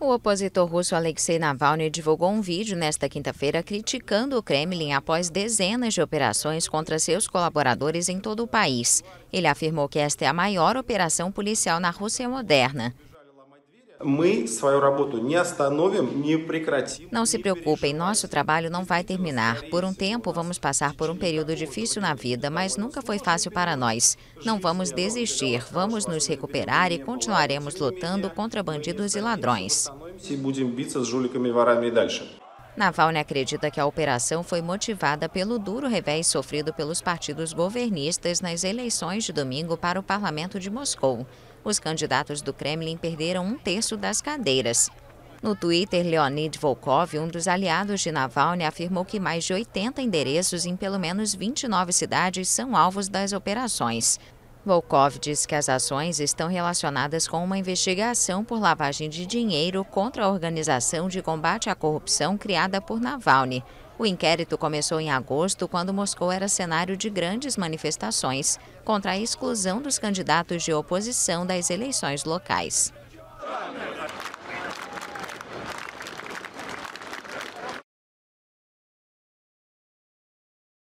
O opositor russo Alexei Navalny divulgou um vídeo nesta quinta-feira criticando o Kremlin após dezenas de operações contra seus colaboradores em todo o país. Ele afirmou que esta é a maior operação policial na Rússia moderna. Não se preocupem, nosso trabalho não vai terminar. Por um tempo, vamos passar por um período difícil na vida, mas nunca foi fácil para nós. Não vamos desistir, vamos nos recuperar e continuaremos lutando contra bandidos e ladrões. Navalny acredita que a operação foi motivada pelo duro revés sofrido pelos partidos governistas nas eleições de domingo para o parlamento de Moscou os candidatos do Kremlin perderam um terço das cadeiras. No Twitter, Leonid Volkov, um dos aliados de Navalny, afirmou que mais de 80 endereços em pelo menos 29 cidades são alvos das operações. Volkov diz que as ações estão relacionadas com uma investigação por lavagem de dinheiro contra a organização de combate à corrupção criada por Navalny. O inquérito começou em agosto, quando Moscou era cenário de grandes manifestações contra a exclusão dos candidatos de oposição das eleições locais.